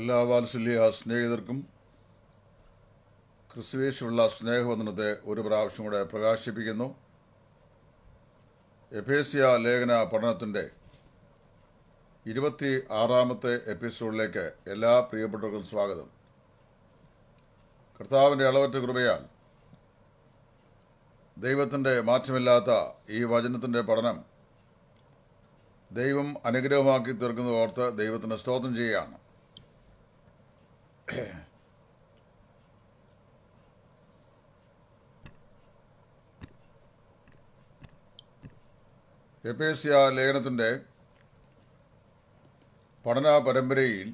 എല്ലാ വാത്സല്യ സ്നേഹിതർക്കും ക്രിസ്തുവേശുള്ള സ്നേഹവന്ദനത്തെ ഒരു പ്രാവശ്യം കൂടെ പ്രകാശിപ്പിക്കുന്നു എഫേസിയ ലേഖന പഠനത്തിൻ്റെ ഇരുപത്തി ആറാമത്തെ എപ്പിസോഡിലേക്ക് എല്ലാ പ്രിയപ്പെട്ടവർക്കും സ്വാഗതം കർത്താവിൻ്റെ അളവറ്റ കൃപയാൽ ദൈവത്തിൻ്റെ മാറ്റമില്ലാത്ത ഈ വചനത്തിൻ്റെ പഠനം ദൈവം അനുഗ്രഹമാക്കി തീർക്കുന്ന ഓർത്ത് ദൈവത്തിന് സ്തോത്രം ചെയ്യുകയാണ് എപ്പേസ്യ ലേഖനത്തിൻ്റെ പഠന പരമ്പരയിൽ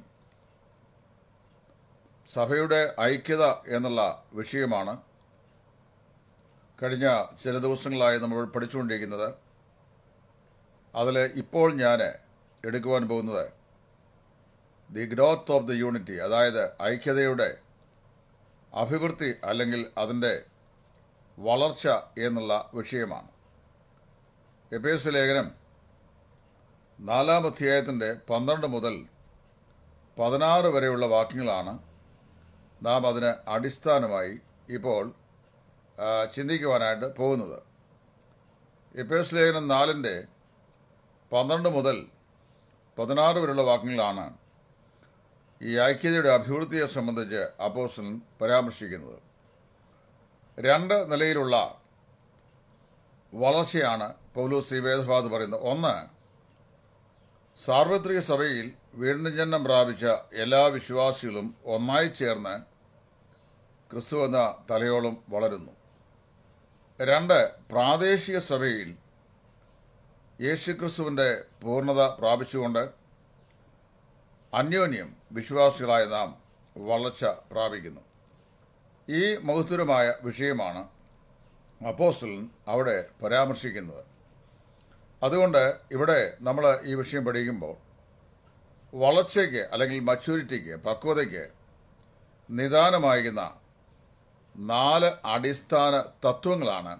സഭയുടെ ഐക്യത എന്നുള്ള വിഷയമാണ് കഴിഞ്ഞ ചില ദിവസങ്ങളായി നമ്മൾ പഠിച്ചുകൊണ്ടിരിക്കുന്നത് അതിൽ ഇപ്പോൾ ഞാൻ എടുക്കുവാൻ പോകുന്നത് the growth of the unity അതായത് ഐക്യതയുടെ അഭിവൃദ്ധി അല്ലെങ്കിൽ അതിൻ്റെ വളർച്ച എന്നുള്ള വിഷയമാണ് എപേസ് ലേഖനം നാലാം അധ്യായത്തിൻ്റെ പന്ത്രണ്ട് മുതൽ പതിനാറ് വരെയുള്ള വാക്യങ്ങളാണ് നാം അതിന് അടിസ്ഥാനമായി ഇപ്പോൾ ചിന്തിക്കുവാനായിട്ട് പോകുന്നത് എപേസ് ലേഖനം നാലിൻ്റെ പന്ത്രണ്ട് മുതൽ പതിനാറ് വരെയുള്ള വാക്യങ്ങളാണ് ഈ ഐക്യതയുടെ അഭിവൃദ്ധിയെ സംബന്ധിച്ച് അപ്പോസ്റ്റൻ പരാമർശിക്കുന്നത് രണ്ട് നിലയിലുള്ള വളർച്ചയാണ് പൗലൂസി വേദഭാത് പറയുന്നത് ഒന്ന് സാർവത്രിക സഭയിൽ വീണ്ടും ജന്മം പ്രാപിച്ച എല്ലാ വിശ്വാസികളും ഒന്നായി ചേർന്ന് ക്രിസ്തു എന്ന തലയോളം വളരുന്നു രണ്ട് പ്രാദേശിക സഭയിൽ യേശുക്രിസ്തുവിൻ്റെ പൂർണ്ണത പ്രാപിച്ചുകൊണ്ട് അന്യോന്യം വിശ്വാസികളായ നാം വളർച്ച പ്രാപിക്കുന്നു ഈ മഹത്വരമായ വിഷയമാണ് അപ്പോസ്റ്റലൻ അവിടെ പരാമർശിക്കുന്നത് അതുകൊണ്ട് ഇവിടെ നമ്മൾ ഈ വിഷയം പഠിക്കുമ്പോൾ വളർച്ചയ്ക്ക് അല്ലെങ്കിൽ മച്യൂരിറ്റിക്ക് പക്വതയ്ക്ക് നിദാനമായിരിക്കുന്ന നാല് അടിസ്ഥാന തത്വങ്ങളാണ്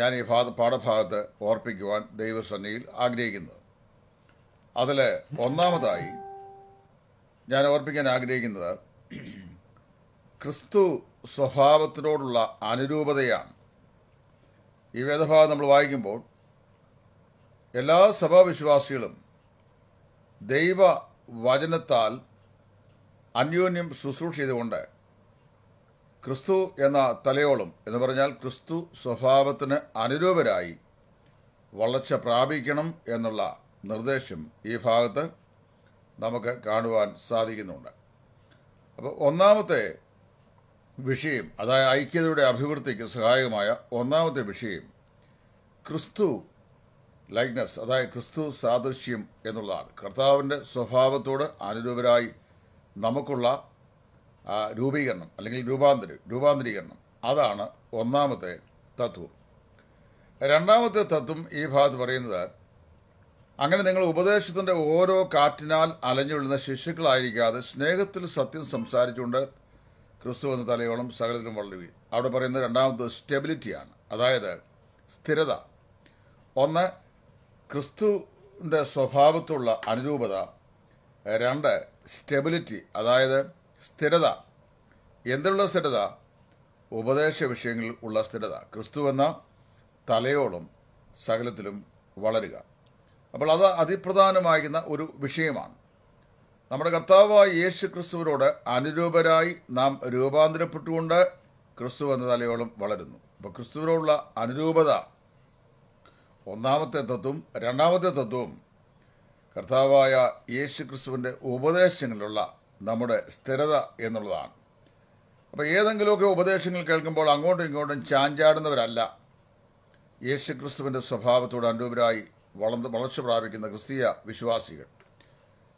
ഞാൻ ഈ ഭാഗ പാഠഭാഗത്ത് ഓർപ്പിക്കുവാൻ ദൈവസന്നിയിൽ ആഗ്രഹിക്കുന്നത് അതിൽ ഒന്നാമതായി ഞാൻ ഓർപ്പിക്കാൻ ആഗ്രഹിക്കുന്നത് ക്രിസ്തു സ്വഭാവത്തിനോടുള്ള അനുരൂപതയാണ് ഈ വേദഭാഗം നമ്മൾ വായിക്കുമ്പോൾ എല്ലാ സഭാവിശ്വാസികളും ദൈവ വചനത്താൽ അന്യോന്യം ശുശ്രൂഷ ചെയ്തുകൊണ്ട് ക്രിസ്തു എന്ന തലയോളം എന്ന് പറഞ്ഞാൽ ക്രിസ്തു സ്വഭാവത്തിന് അനുരൂപരായി വളർച്ച പ്രാപിക്കണം എന്നുള്ള നിർദ്ദേശം ഈ ഭാഗത്ത് നമുക്ക് കാണുവാൻ സാധിക്കുന്നുണ്ട് അപ്പോൾ ഒന്നാമത്തെ വിഷയം അതായത് ഐക്യതയുടെ അഭിവൃദ്ധിക്ക് സഹായകമായ ഒന്നാമത്തെ വിഷയം ക്രിസ്തു ലൈക്നസ് അതായത് ക്രിസ്തു സാദൃശ്യം എന്നുള്ളതാണ് കർത്താവിൻ്റെ സ്വഭാവത്തോട് അനുരൂപരായി നമുക്കുള്ള രൂപീകരണം അല്ലെങ്കിൽ രൂപാന്തര രൂപാന്തരീകരണം അതാണ് ഒന്നാമത്തെ തത്വം രണ്ടാമത്തെ തത്വം ഈ ഭാഗത്ത് പറയുന്നത് അങ്ങനെ നിങ്ങൾ ഉപദേശത്തിൻ്റെ ഓരോ കാറ്റിനാൽ അലഞ്ഞുവിടുന്ന ശിശുക്കളായിരിക്കാതെ സ്നേഹത്തിൽ സത്യം സംസാരിച്ചുകൊണ്ട് ക്രിസ്തു എന്ന തലയോളം സകലത്തിലും വളരുവി അവിടെ പറയുന്ന രണ്ടാമത് സ്റ്റെബിലിറ്റിയാണ് അതായത് സ്ഥിരത ഒന്ന് ക്രിസ്തുവിൻ്റെ സ്വഭാവത്തുള്ള അനുരൂപത രണ്ട് സ്റ്റെബിലിറ്റി അതായത് സ്ഥിരത എന്തുള്ള സ്ഥിരത ഉപദേശ വിഷയങ്ങളിൽ ഉള്ള സ്ഥിരത ക്രിസ്തു എന്ന തലയോളം സകലത്തിലും വളരുക അപ്പോൾ അത് അതിപ്രധാനമാകുന്ന ഒരു വിഷയമാണ് നമ്മുടെ കർത്താവായ യേശു ക്രിസ്തുവിനോട് അനുരൂപരായി നാം രൂപാന്തരപ്പെട്ടുകൊണ്ട് ക്രിസ്തു എന്ന തലയോളം വളരുന്നു അപ്പോൾ ക്രിസ്തുവിനോടുള്ള അനുരൂപത ഒന്നാമത്തെ തത്വം രണ്ടാമത്തെ തത്വവും കർത്താവായ യേശു ക്രിസ്തുവിൻ്റെ ഉപദേശങ്ങളിലുള്ള നമ്മുടെ സ്ഥിരത എന്നുള്ളതാണ് അപ്പോൾ ഏതെങ്കിലുമൊക്കെ ഉപദേശങ്ങൾ കേൾക്കുമ്പോൾ അങ്ങോട്ടും ഇങ്ങോട്ടും ചാഞ്ചാടുന്നവരല്ല യേശു ക്രിസ്തുവിൻ്റെ സ്വഭാവത്തോട് അനുരൂപരായി വളർന്ന് വളർച്ച പ്രാപിക്കുന്ന ക്രിസ്തീയ വിശ്വാസികൾ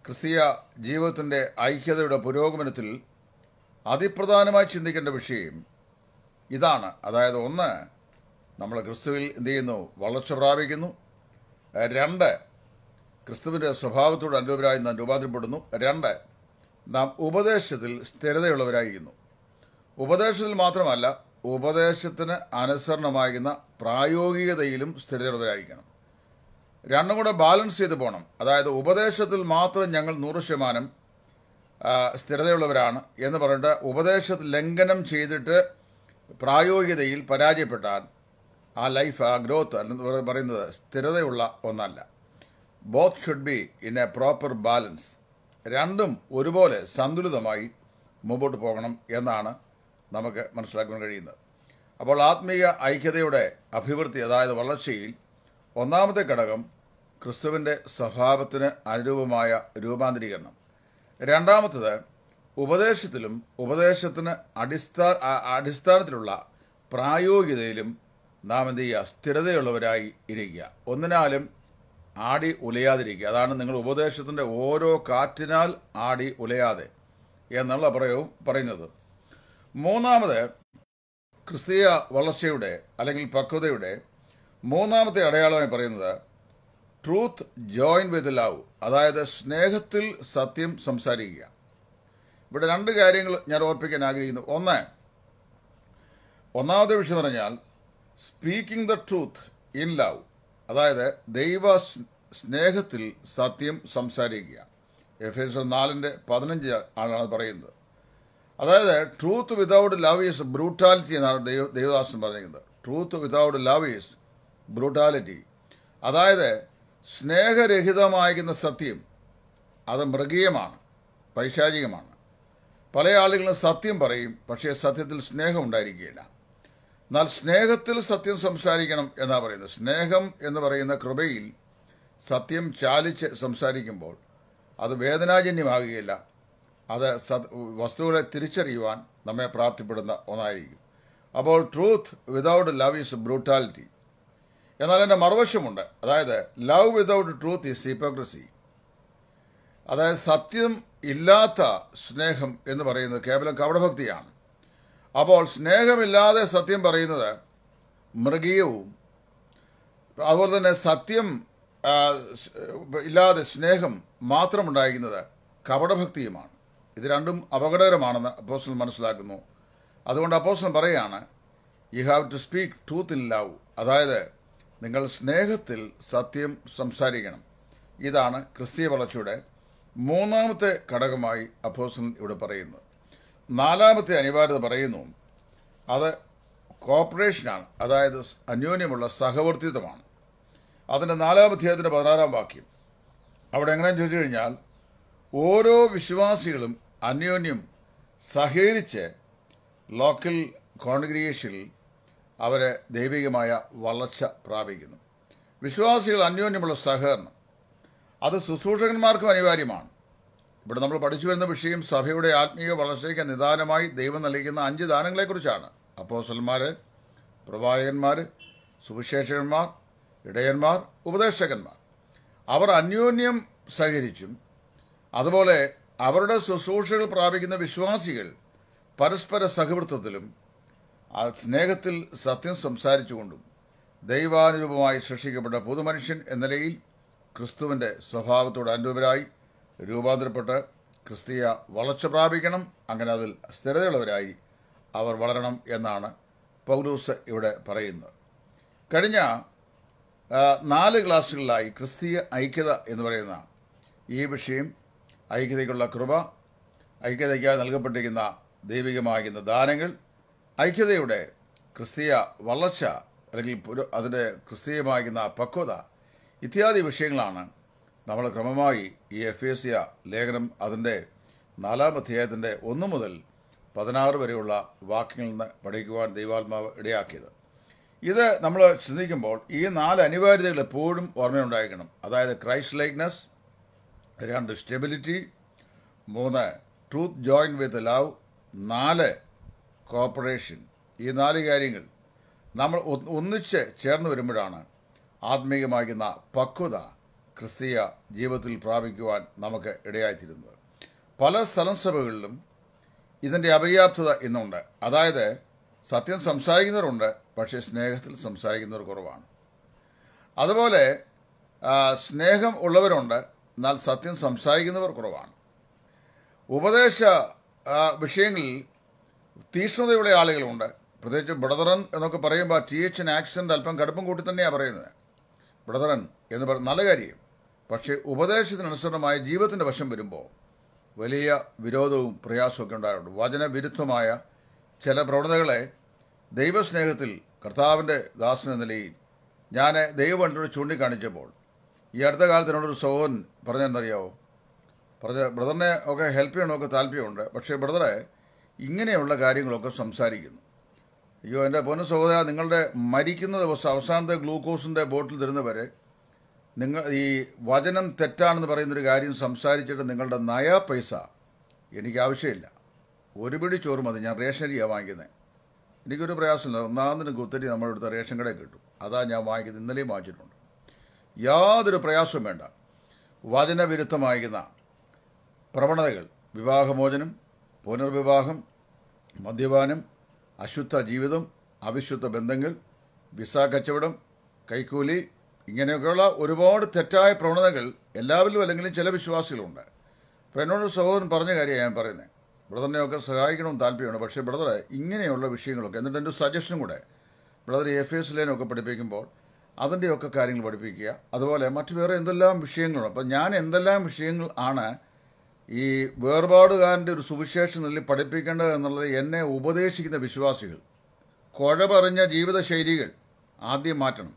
ക്രിസ്തീയ ജീവിതത്തിൻ്റെ ഐക്യതയുടെ പുരോഗമനത്തിൽ അതിപ്രധാനമായി ചിന്തിക്കേണ്ട വിഷയം ഇതാണ് അതായത് ഒന്ന് നമ്മൾ ക്രിസ്തുവിൽ എന്ത് ചെയ്യുന്നു വളർച്ച പ്രാപിക്കുന്നു രണ്ട് ക്രിസ്തുവിൻ്റെ സ്വഭാവത്തോട് അനുരൂപരായി നാം രൂപാന്തരപ്പെടുന്നു രണ്ട് നാം ഉപദേശത്തിൽ സ്ഥിരതയുള്ളവരായിരിക്കുന്നു ഉപദേശത്തിൽ മാത്രമല്ല ഉപദേശത്തിന് അനുസരണമായിരുന്ന പ്രായോഗികതയിലും സ്ഥിരതയുള്ളവരായിരിക്കണം രണ്ടും കൂടെ ബാലൻസ് ചെയ്ത് പോകണം അതായത് ഉപദേശത്തിൽ മാത്രം ഞങ്ങൾ നൂറ് ശതമാനം സ്ഥിരതയുള്ളവരാണ് എന്ന് പറഞ്ഞിട്ട് ഉപദേശത്തിൽ ലംഘനം ചെയ്തിട്ട് പ്രായോഗികതയിൽ പരാജയപ്പെട്ടാൽ ആ ലൈഫ് ആ ഗ്രോത്ത് എന്ന് പറയുന്നത് സ്ഥിരതയുള്ള ഒന്നല്ല both should be in a proper balance രണ്ടും ഒരുപോലെ സന്തുലിതമായി മുമ്പോട്ട് പോകണം എന്നാണ് നമുക്ക് മനസ്സിലാക്കാൻ കഴിയുന്നത് അപ്പോൾ ആത്മീയ ഐക്യതയുടെ അഭിവൃദ്ധി അതായത് വളർച്ചയിൽ ഒന്നാമത്തെ ഘടകം ക്രിസ്തുവിൻ്റെ സ്വഭാവത്തിന് അനുരൂപമായ രൂപാന്തരീകരണം രണ്ടാമത്തത് ഉപദേശത്തിലും ഉപദേശത്തിന് അടിസ്ഥാന അടിസ്ഥാനത്തിലുള്ള പ്രായോഗികതയിലും നാം എന്ത് ചെയ്യുക സ്ഥിരതയുള്ളവരായി ഇരിക്കുക ഒന്നിനാലും ആടി ഉലയാതിരിക്കുക അതാണ് നിങ്ങൾ ഉപദേശത്തിൻ്റെ ഓരോ കാറ്റിനാൽ ആടി ഉലയാതെ എന്നുള്ള പ്രയോഗം പറയുന്നത് മൂന്നാമത് ക്രിസ്തീയ വളർച്ചയുടെ അല്ലെങ്കിൽ പക്വതയുടെ മൂന്നാമത്തെ അടയാളമായി പറയുന്നത് ട്രൂത്ത് ജോയിൻ വിത്ത് ലവ് അതായത് സ്നേഹത്തിൽ സത്യം സംസാരിക്കുക ഇവിടെ രണ്ട് കാര്യങ്ങൾ ഞാൻ ഓർപ്പിക്കാൻ ആഗ്രഹിക്കുന്നു ഒന്ന് ഒന്നാമത്തെ വിഷയം പറഞ്ഞാൽ speaking the truth in love അതായത് ദൈവ സ്നേഹത്തിൽ സത്യം സംസാരിക്കുക എഫ് എസ് നാലിൻ്റെ പതിനഞ്ച് ആളാണ് പറയുന്നത് അതായത് truth without love is brutality എന്നാണ് ദൈവ ദൈവദാസൻ പറയുന്നത് truth without love is brutality അതായത് സ്നേഹരഹിതമായിരിക്കുന്ന സത്യം അത് മൃഗീയമാണ് പൈശാചികമാണ് പല ആളുകളും സത്യം പറയും പക്ഷേ സത്യത്തിൽ സ്നേഹം ഉണ്ടായിരിക്കുകയില്ല എന്നാൽ സ്നേഹത്തിൽ സത്യം സംസാരിക്കണം എന്നാ പറയുന്നത് സ്നേഹം എന്ന് പറയുന്ന കൃപയിൽ സത്യം ചാലിച്ച് സംസാരിക്കുമ്പോൾ അത് വേദനാജന്യമാകുകയില്ല അത് വസ്തുക്കളെ തിരിച്ചറിയുവാൻ നമ്മെ പ്രാപ്തിപ്പെടുന്ന ഒന്നായിരിക്കും അപ്പോൾ truth without love is brutality എന്നാൽ എൻ്റെ മറുവശമുണ്ട് അതായത് love without truth is hypocrisy അതായത് സത്യം ഇല്ലാത്ത സ്നേഹം എന്ന് പറയുന്നത് കേവലം കവടഭക്തിയാണ് അപ്പോൾ സ്നേഹമില്ലാതെ സത്യം പറയുന്നത് മൃഗീയവും അതുപോലെ തന്നെ സത്യം ഇല്ലാതെ സ്നേഹം മാത്രമുണ്ടായിരിക്കുന്നത് കപടഭക്തിയുമാണ് ഇത് രണ്ടും അപകടകരമാണെന്ന് അപ്പോസ്റ്റൽ മനസ്സിലാക്കുന്നു അതുകൊണ്ട് അപ്പോസ്റ്റൽ പറയുകയാണ് you have to speak truth in love അതായത് നിങ്ങൾ സ്നേഹത്തിൽ സത്യം സംസാരിക്കണം ഇതാണ് ക്രിസ്തീയ വളർച്ചയുടെ മൂന്നാമത്തെ ഘടകമായി അപ്പോസ്റ്റൻ ഇവിടെ പറയുന്നത് നാലാമത്തെ അനിവാര്യത പറയുന്നു അത് കോപ്പറേഷനാണ് അതായത് അന്യോന്യമുള്ള സഹവർത്തിത്വമാണ് അതിൻ്റെ നാലാമധ്യായത്തിൻ്റെ പതിനാറാം വാക്യം അവിടെ എങ്ങനെയാണെന്ന് ചോദിച്ചു കഴിഞ്ഞാൽ ഓരോ വിശ്വാസികളും അന്യോന്യം സഹകരിച്ച് ലോക്കൽ കോൺഗ്രിഗേഷനിൽ അവരെ ദൈവികമായ വളർച്ച പ്രാപിക്കുന്നു വിശ്വാസികൾ അന്യോന്യമുള്ള സഹകരണം അത് ശുശ്രൂഷകന്മാർക്കും അനിവാര്യമാണ് ഇവിടെ നമ്മൾ പഠിച്ചു വരുന്ന വിഷയം സഭയുടെ ആത്മീയ വളർച്ചയ്ക്ക് നിദാനമായി ദൈവം നൽകുന്ന അഞ്ച് ദാനങ്ങളെക്കുറിച്ചാണ് അപ്പോസന്മാർ പ്രവാചകന്മാർ സുവിശേഷകന്മാർ ഇടയന്മാർ ഉപദേശകന്മാർ അവർ അന്യോന്യം സഹകരിച്ചും അതുപോലെ അവരുടെ ശുശ്രൂഷകൾ പ്രാപിക്കുന്ന വിശ്വാസികൾ പരസ്പര സഹവൃത്വത്തിലും ആ സ്നേഹത്തിൽ സത്യം സംസാരിച്ചുകൊണ്ടും ദൈവാനുരൂപമായി സൃഷ്ടിക്കപ്പെട്ട പുതുമനുഷ്യൻ എന്ന നിലയിൽ ക്രിസ്തുവിൻ്റെ സ്വഭാവത്തോട് അനുരൂപരായി രൂപാന്തരപ്പെട്ട് ക്രിസ്തീയ വളർച്ച പ്രാപിക്കണം അങ്ങനെ അതിൽ സ്ഥിരതയുള്ളവരായി അവർ വളരണം എന്നാണ് പൗലൂസ് ഇവിടെ പറയുന്നത് കഴിഞ്ഞ നാല് ക്ലാസ്സുകളിലായി ക്രിസ്തീയ ഐക്യത എന്ന് പറയുന്ന ഈ വിഷയം ഐക്യതയ്ക്കുള്ള കൃപ ഐക്യതയ്ക്കായി നൽകപ്പെട്ടിരിക്കുന്ന ദൈവികമാകുന്ന ദാനങ്ങൾ ഐക്യതയുടെ ക്രിസ്തീയ വളർച്ച അല്ലെങ്കിൽ പുര അതിൻ്റെ ക്രിസ്തീയമാകുന്ന പക്വത ഇത്യാദി വിഷയങ്ങളാണ് നമ്മൾ ക്രമമായി ഈ എഫേസിയ ലേഖനം അതിൻ്റെ നാലാം അധ്യായത്തിൻ്റെ ഒന്ന് മുതൽ പതിനാറ് വരെയുള്ള വാക്യങ്ങളിൽ നിന്ന് പഠിക്കുവാൻ ദൈവാത്മാവ് ഇടയാക്കിയത് ഇത് നമ്മൾ ചിന്തിക്കുമ്പോൾ ഈ നാല് അനിവാര്യതകൾ എപ്പോഴും ഓർമ്മയുണ്ടായിരിക്കണം അതായത് ക്രൈസ്റ്റ് ലൈക്നെസ് രണ്ട് സ്റ്റെബിലിറ്റി മൂന്ന് ട്രൂത്ത് ജോയിൻ വിത്ത് ലവ് നാല് കോപ്പറേഷൻ ഈ നാല് കാര്യങ്ങൾ നമ്മൾ ഒന്നിച്ച് ചേർന്ന് വരുമ്പോഴാണ് ആത്മീയമാകുന്ന പക്വത ക്രിസ്തീയ ജീവിതത്തിൽ പ്രാപിക്കുവാൻ നമുക്ക് ഇടയായിത്തീരുന്നത് പല സ്ഥലം സഭകളിലും ഇതിൻ്റെ അപര്യാപ്തത ഇന്നുണ്ട് അതായത് സത്യം സംസാരിക്കുന്നവരുണ്ട് പക്ഷേ സ്നേഹത്തിൽ സംസാരിക്കുന്നവർ കുറവാണ് അതുപോലെ സ്നേഹം ഉള്ളവരുണ്ട് എന്നാൽ സത്യം സംസാരിക്കുന്നവർ കുറവാണ് ഉപദേശ വിഷയങ്ങളിൽ തീഷ്ണതയുള്ള ആളുകളുണ്ട് പ്രത്യേകിച്ച് ബ്രദറൻ എന്നൊക്കെ പറയുമ്പോൾ ടി എച്ചിന് ആക്സിഡൻ്റ് അല്പം കടുപ്പം കൂട്ടി തന്നെയാണ് പറയുന്നത് ബ്രദറൻ എന്ന് പറയുന്ന നല്ല കാര്യം പക്ഷേ ഉപദേശത്തിനനുസൃതമായ ജീവിതത്തിൻ്റെ വശം വരുമ്പോൾ വലിയ വിരോധവും പ്രയാസമൊക്കെ ഉണ്ടായിട്ടുണ്ട് വചനവിരുദ്ധമായ ചില പ്രവണതകളെ ദൈവസ്നേഹത്തിൽ കർത്താവിൻ്റെ ദാസന നിലയിൽ ഞാൻ ദൈവവണ്ടിയോട് ചൂണ്ടിക്കാണിച്ചപ്പോൾ ഈ അടുത്ത കാലത്ത് എന്നോടൊരു സഹോദരൻ പറഞ്ഞെന്നറിയാവോ പറഞ്ഞ ബ്രദറിനെ ഒക്കെ ഹെൽപ്പ് ചെയ്യണമൊക്കെ താല്പര്യമുണ്ട് പക്ഷേ ബ്രദറെ ഇങ്ങനെയുള്ള കാര്യങ്ങളൊക്കെ സംസാരിക്കുന്നു അയ്യോ എൻ്റെ പൊന്ന സഹോദര നിങ്ങളുടെ മരിക്കുന്ന ദിവസം അവസാനത്തെ ഗ്ലൂക്കോസിൻ്റെ ബോട്ടിൽ തരുന്നവരെ നിങ്ങൾ ഈ വചനം തെറ്റാണെന്ന് പറയുന്നൊരു കാര്യം സംസാരിച്ചിട്ട് നിങ്ങളുടെ നയ പൈസ എനിക്ക് ആവശ്യമില്ല ഒരു പിടി ചോറ് മതി ഞാൻ റേഷൻ അരിയാണ് വാങ്ങിക്കുന്നത് എനിക്കൊരു പ്രയാസമില്ല ഒന്നാമതിന് കുത്തരി നമ്മുടെ അടുത്ത റേഷൻ കടയിൽ കിട്ടും അതാ ഞാൻ വാങ്ങിക്കുന്നത് ഇന്നലെയും വാങ്ങിച്ചിട്ടുണ്ട് യാതൊരു പ്രയാസവും വേണ്ട വചനവിരുദ്ധമായിരുന്ന പ്രവണതകൾ വിവാഹമോചനം പുനർവിവാഹം മദ്യപാനം അശുദ്ധ ജീവിതം അവിശുദ്ധ ബന്ധങ്ങൾ വിസ കച്ചവടം കൈക്കൂലി ഇങ്ങനെയൊക്കെയുള്ള ഒരുപാട് തെറ്റായ പ്രവണതകൾ എല്ലാവരിലും അല്ലെങ്കിലും ചില വിശ്വാസികളുണ്ട് അപ്പം എന്നോട് സഹോദരൻ പറഞ്ഞ കാര്യമാണ് ഞാൻ പറയുന്നത് ബ്രദറിനെയൊക്കെ സഹായിക്കണമെന്ന് താല്പര്യമാണ് പക്ഷേ ബ്രദർ ഇങ്ങനെയുള്ള വിഷയങ്ങളൊക്കെ എന്നിട്ട് എൻ്റെ സജഷൻ കൂടെ ബ്രദർ എഫ് എസ് ലൈനൊക്കെ പഠിപ്പിക്കുമ്പോൾ അതിൻ്റെയൊക്കെ കാര്യങ്ങൾ പഠിപ്പിക്കുക അതുപോലെ മറ്റു വേറെ എന്തെല്ലാം വിഷയങ്ങളുണ്ട് അപ്പോൾ ഞാൻ എന്തെല്ലാം വിഷയങ്ങൾ ആണ് ഈ വേർപാടുകാരൻ്റെ ഒരു സുവിശേഷം നൽകി പഠിപ്പിക്കേണ്ടത് എന്നുള്ളത് എന്നെ ഉപദേശിക്കുന്ന വിശ്വാസികൾ കുഴപറിഞ്ഞ ജീവിതശൈലികൾ ആദ്യം മാറ്റണം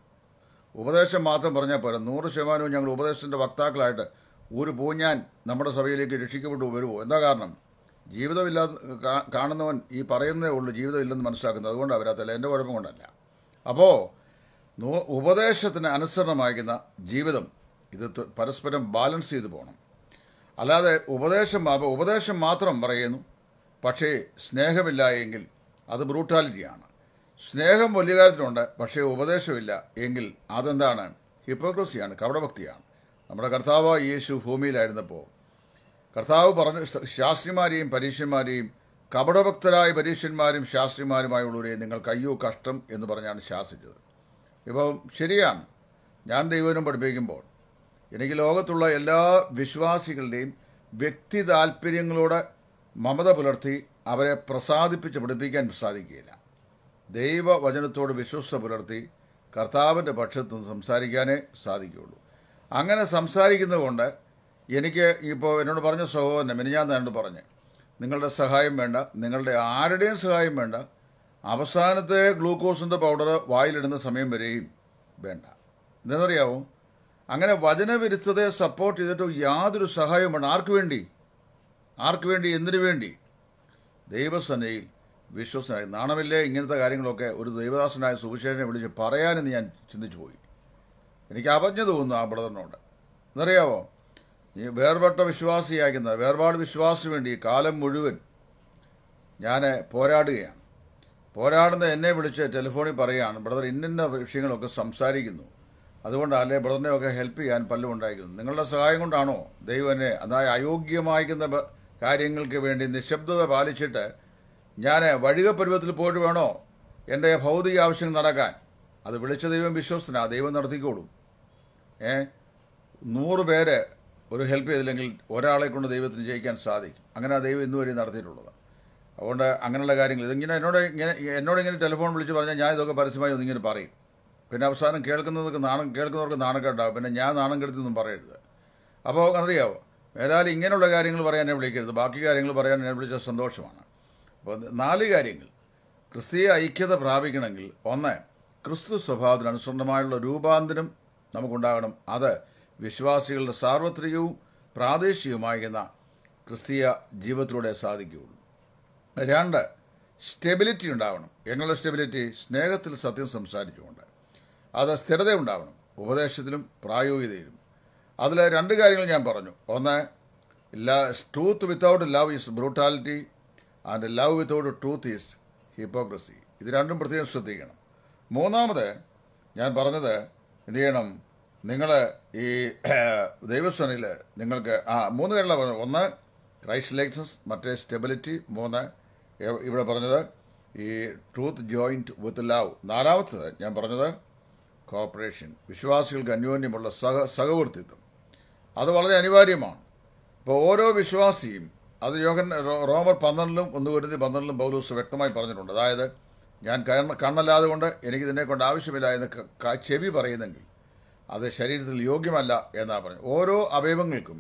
ഉപദേശം മാത്രം പറഞ്ഞാൽ പോരാ നൂറ് ശതമാനവും ഞങ്ങൾ ഉപദേശത്തിൻ്റെ വക്താക്കളായിട്ട് ഒരു പൂഞ്ഞാൻ നമ്മുടെ സഭയിലേക്ക് രക്ഷിക്കപ്പെട്ടു വരുമോ എന്താ കാരണം ജീവിതമില്ലാത്ത കാണുന്നവൻ ഈ പറയുന്നതേ ഉള്ളൂ ജീവിതമില്ലെന്ന് മനസ്സിലാക്കുന്നത് അതുകൊണ്ട് അവരാത്തല്ല എൻ്റെ കുഴപ്പം കൊണ്ടല്ല അപ്പോൾ ഉപദേശത്തിന് അനുസരണമായിരിക്കുന്ന ജീവിതം ഇത് പരസ്പരം ബാലൻസ് ചെയ്ത് പോകണം അല്ലാതെ ഉപദേശം ഉപദേശം മാത്രം പറയുന്നു പക്ഷേ സ്നേഹമില്ല എങ്കിൽ അത് ബ്രൂട്ടാലിറ്റിയാണ് സ്നേഹം വലിയ കാര്യത്തിലുണ്ട് പക്ഷേ ഉപദേശമില്ല എങ്കിൽ അതെന്താണ് ഹിപ്പോക്രസിയാണ് കപടഭക്തിയാണ് നമ്മുടെ കർത്താവ് യേശു ഭൂമിയിലായിരുന്നപ്പോൾ കർത്താവ് പറഞ്ഞു ശാസ്ത്രിമാരെയും പരീക്ഷന്മാരെയും കപടഭക്തരായ പരീക്ഷന്മാരും ശാസ്ത്രിമാരുമായുള്ളവരെ നിങ്ങൾ കയ്യോ കഷ്ടം എന്ന് പറഞ്ഞാണ് ശാസിച്ചത് ഇപ്പം ശരിയാണ് ഞാൻ ദൈവനും പഠിപ്പിക്കുമ്പോൾ എനിക്ക് ലോകത്തുള്ള എല്ലാ വിശ്വാസികളുടെയും വ്യക്തി താല്പര്യങ്ങളോട് മമത പുലർത്തി അവരെ പ്രസാദിപ്പിച്ച് പഠിപ്പിക്കാൻ സാധിക്കുകയില്ല ദൈവവചനത്തോട് വിശ്വസ്ത പുലർത്തി കർത്താവിൻ്റെ പക്ഷത്ത് നിന്ന് സംസാരിക്കാനേ സാധിക്കുകയുള്ളൂ അങ്ങനെ സംസാരിക്കുന്നതുകൊണ്ട് എനിക്ക് ഇപ്പോൾ എന്നോട് പറഞ്ഞ സഹോദരൻ മിനിഞ്ഞാന്ന് എന്നോട് പറഞ്ഞ് നിങ്ങളുടെ സഹായം വേണ്ട നിങ്ങളുടെ ആരുടെയും സഹായം വേണ്ട അവസാനത്തെ ഗ്ലൂക്കോസിൻ്റെ പൗഡർ വായിലിടുന്ന സമയം വരെയും വേണ്ട എന്തെന്നറിയാവും അങ്ങനെ വചനവിരുദ്ധതയെ സപ്പോർട്ട് ചെയ്തിട്ട് യാതൊരു സഹായവും വേണം ആർക്കു വേണ്ടി ആർക്കു വേണ്ടി എന്തിനു വേണ്ടി ദൈവസനയിൽ വിശ്വസനായി നാണമില്ലേ ഇങ്ങനത്തെ കാര്യങ്ങളൊക്കെ ഒരു ദൈവദാസനായ സുവിശേഷനെ വിളിച്ച് പറയാനെന്ന് ഞാൻ ചിന്തിച്ചു പോയി എനിക്ക് അപജ്ഞ തോന്നുന്നു ആ ബ്രദറിനോട് എന്നറിയാവോ ഈ വേർപെട്ട വിശ്വാസിയാക്കുന്ന വേർപാട് വിശ്വാസിന് വേണ്ടി കാലം മുഴുവൻ ഞാൻ പോരാടുകയാണ് പോരാടുന്ന എന്നെ വിളിച്ച് ടെലിഫോണിൽ പറയുകയാണ് ബ്രദർ ഇന്നിന്ന വിഷയങ്ങളൊക്കെ സംസാരിക്കുന്നു അതുകൊണ്ടല്ലേ ബ്രദറിനെയൊക്കെ ഹെൽപ്പ് ചെയ്യാൻ പലരും ഉണ്ടായിരിക്കുന്നു നിങ്ങളുടെ സഹായം കൊണ്ടാണോ ദൈവനെ അതായത് അയോഗ്യമായിരിക്കുന്ന കാര്യങ്ങൾക്ക് വേണ്ടി നിശബ്ദത പാലിച്ചിട്ട് ഞാൻ വഴിക പരുവത്തിൽ പോയിട്ട് വേണോ എൻ്റെ ഭൗതിക ആവശ്യങ്ങൾ നടക്കാൻ അത് വിളിച്ച ദൈവം വിശ്വസന ദൈവം നടത്തിക്കോളും ഏ നൂറ് പേര് ഒരു ഹെൽപ്പ് ചെയ്തില്ലെങ്കിൽ ഒരാളെ കൊണ്ട് ദൈവത്തിന് ജയിക്കാൻ സാധിക്കും അങ്ങനെ ആ ദൈവം ഇന്നുവരെ നടത്തിയിട്ടുള്ളത് അതുകൊണ്ട് അങ്ങനെയുള്ള കാര്യങ്ങൾ ഇതിങ്ങനെ എന്നോട് ഇങ്ങനെ എന്നോട് ഇങ്ങനെ ടെലിഫോൺ വിളിച്ച് പറഞ്ഞാൽ ഞാൻ ഇതൊക്കെ പരസ്യമായി ഒന്നിങ്ങനെ പറയും പിന്നെ അവസാനം കേൾക്കുന്നവർക്ക് നാണം കേൾക്കുന്നവർക്ക് നാണക്കേട്ടാവും പിന്നെ ഞാൻ നാണം കെടുത്തൊന്നും പറയരുത് അപ്പോൾ അറിയാമോ ഏതായാലും ഇങ്ങനെയുള്ള കാര്യങ്ങൾ പറയാൻ എന്നെ വിളിക്കരുത് ബാക്കി കാര്യങ്ങൾ പറയാൻ എന്നെ വിളിച്ച സന്തോഷമാണ് അപ്പോൾ നാല് കാര്യങ്ങൾ ക്രിസ്തീയ ഐക്യത പ്രാപിക്കണമെങ്കിൽ ഒന്ന് ക്രിസ്തു സ്വഭാവത്തിനനുസൃതമായുള്ള രൂപാന്തരം നമുക്കുണ്ടാകണം അത് വിശ്വാസികളുടെ സാർവത്രികവും പ്രാദേശികവുമായിരുന്ന ക്രിസ്തീയ ജീവിതത്തിലൂടെ സാധിക്കുകയുള്ളൂ രണ്ട് സ്റ്റെബിലിറ്റി ഉണ്ടാവണം എങ്ങനെയുള്ള സ്റ്റെബിലിറ്റി സ്നേഹത്തിൽ സത്യം സംസാരിച്ചുകൊണ്ട് അത് സ്ഥിരത ഉണ്ടാവണം ഉപദേശത്തിലും പ്രായോഗികതയിലും അതിൽ രണ്ട് കാര്യങ്ങൾ ഞാൻ പറഞ്ഞു ഒന്ന് truth without love is brutality and love without truth is hypocrisy ഇത് രണ്ടും പ്രത്യേകം ശ്രദ്ധിക്കണം മൂന്നാമത് ഞാൻ പറഞ്ഞത് എന്തു ചെയ്യണം നിങ്ങൾ ഈ ദൈവസ്വനയിൽ നിങ്ങൾക്ക് ആ മൂന്ന് കാര്യങ്ങൾ പറഞ്ഞു ഒന്ന് ക്രൈസ്റ്റ് ലൈക്സസ് മറ്റേ സ്റ്റെബിലിറ്റി മൂന്ന് ഇവിടെ പറഞ്ഞത് ഈ ട്രൂത്ത് ജോയിൻറ്റ് വിത്ത് ലവ് നാലാമത്തത് ഞാൻ പറഞ്ഞത് കോപ്പറേഷൻ വിശ്വാസികൾക്ക് അന്യോന്യമുള്ള സഹ സഹവർത്തിത്വം അത് വളരെ അനിവാര്യമാണ് ഇപ്പോൾ ഓരോ വിശ്വാസിയും അത് യോഗൻ റോമർ പന്ത്രണ്ടിലും ഒന്ന് വരുത്തി പന്ത്രണ്ടിലും പൗലൂസ് വ്യക്തമായി പറഞ്ഞിട്ടുണ്ട് അതായത് ഞാൻ കണ്ണ കണ്ണല്ലാതെ കൊണ്ട് എനിക്ക് ഇതിനെ കൊണ്ട് ആവശ്യമില്ല എന്ന് ചെവി പറയുന്നെങ്കിൽ അത് ശരീരത്തിൽ യോഗ്യമല്ല എന്നാണ് പറഞ്ഞത് ഓരോ അവയവങ്ങൾക്കും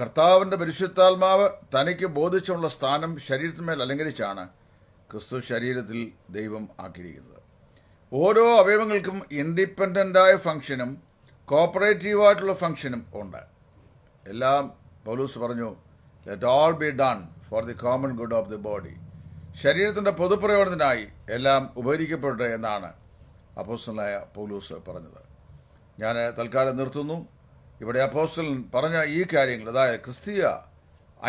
കർത്താവിൻ്റെ പരിശുദ്ധാത്മാവ് തനിക്ക് ബോധിച്ചുള്ള സ്ഥാനം ശരീരത്തിന്മേൽ അലങ്കരിച്ചാണ് ക്രിസ്തു ശരീരത്തിൽ ദൈവം ആക്കിയിരിക്കുന്നത് ഓരോ അവയവങ്ങൾക്കും ഇൻഡിപെൻഡൻ്റായ ഫങ്ഷനും കോപ്പറേറ്റീവായിട്ടുള്ള ഫങ്ഷനും ഉണ്ട് എല്ലാം പൗലൂസ് പറഞ്ഞു let all be done for the common good of the body ശരീരത്തിൻ്റെ പൊതുപ്രയോജനത്തിനായി എല്ലാം ഉപകരിക്കപ്പെടട്ടെ എന്നാണ് അപ്പോസ്റ്റലായ പൗലൂസ് പറഞ്ഞത് ഞാൻ തൽക്കാലം നിർത്തുന്നു ഇവിടെ അപ്പോസ്റ്റലൻ പറഞ്ഞ ഈ കാര്യങ്ങൾ അതായത് ക്രിസ്തീയ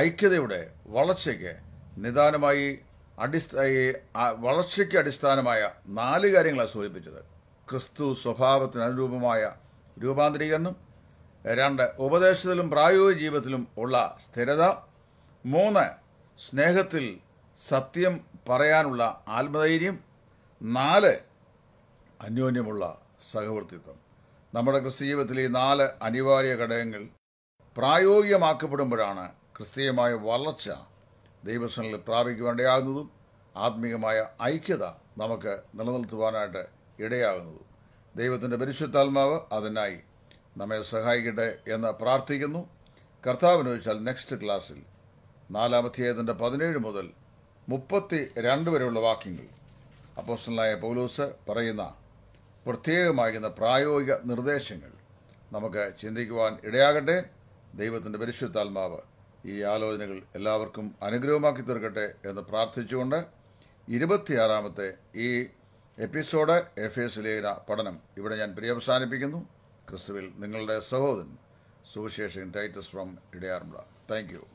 ഐക്യതയുടെ വളർച്ചയ്ക്ക് നിദാനമായി അടിസ്ഥ ഈ വളർച്ചയ്ക്ക് അടിസ്ഥാനമായ നാല് കാര്യങ്ങളാണ് സൂചിപ്പിച്ചത് ക്രിസ്തു സ്വഭാവത്തിന് അനുരൂപമായ രൂപാന്തരീകരണം രണ്ട് ഉപദേശത്തിലും പ്രായോഗിക ജീവിതത്തിലും ഉള്ള സ്ഥിരത മൂന്ന് സ്നേഹത്തിൽ സത്യം പറയാനുള്ള ആത്മധൈര്യം നാല് അന്യോന്യമുള്ള സഹവർത്തിത്വം നമ്മുടെ ക്രിസ്തു ജീവിതത്തിലെ ഈ നാല് അനിവാര്യ ഘടകങ്ങൾ പ്രായോഗികമാക്കപ്പെടുമ്പോഴാണ് ക്രിസ്തീയമായ വളർച്ച ദൈവസനിൽ പ്രാപിക്കുവാനിടയാകുന്നതും ആത്മീയമായ ഐക്യത നമുക്ക് നിലനിർത്തുവാനായിട്ട് ഇടയാകുന്നതും ദൈവത്തിൻ്റെ പരിശുദ്ധാത്മാവ് അതിനായി നമ്മെ സഹായിക്കട്ടെ എന്ന് പ്രാർത്ഥിക്കുന്നു കർത്താവിന് വെച്ചാൽ നെക്സ്റ്റ് ക്ലാസ്സിൽ നാലാമധ്യേതിൻ്റെ പതിനേഴ് മുതൽ മുപ്പത്തി രണ്ട് വരെയുള്ള വാക്യങ്ങൾ അപ്പോസ്റ്റലായ പൗലൂസ് പറയുന്ന പ്രത്യേകമാകുന്ന പ്രായോഗിക നിർദ്ദേശങ്ങൾ നമുക്ക് ചിന്തിക്കുവാൻ ഇടയാകട്ടെ ദൈവത്തിൻ്റെ പരിശുദ്ധാത്മാവ് ഈ ആലോചനകൾ എല്ലാവർക്കും അനുഗ്രഹമാക്കി തീർക്കട്ടെ എന്ന് പ്രാർത്ഥിച്ചുകൊണ്ട് ഇരുപത്തിയാറാമത്തെ ഈ എപ്പിസോഡ് എഫ് എസ് ലേന പഠനം ഇവിടെ ഞാൻ പര്യവസാനിപ്പിക്കുന്നു ക്രിസ്തുവിൽ നിങ്ങളുടെ സഹോദരൻ സുവിശേഷൻ Titus from Edayaranmula thank U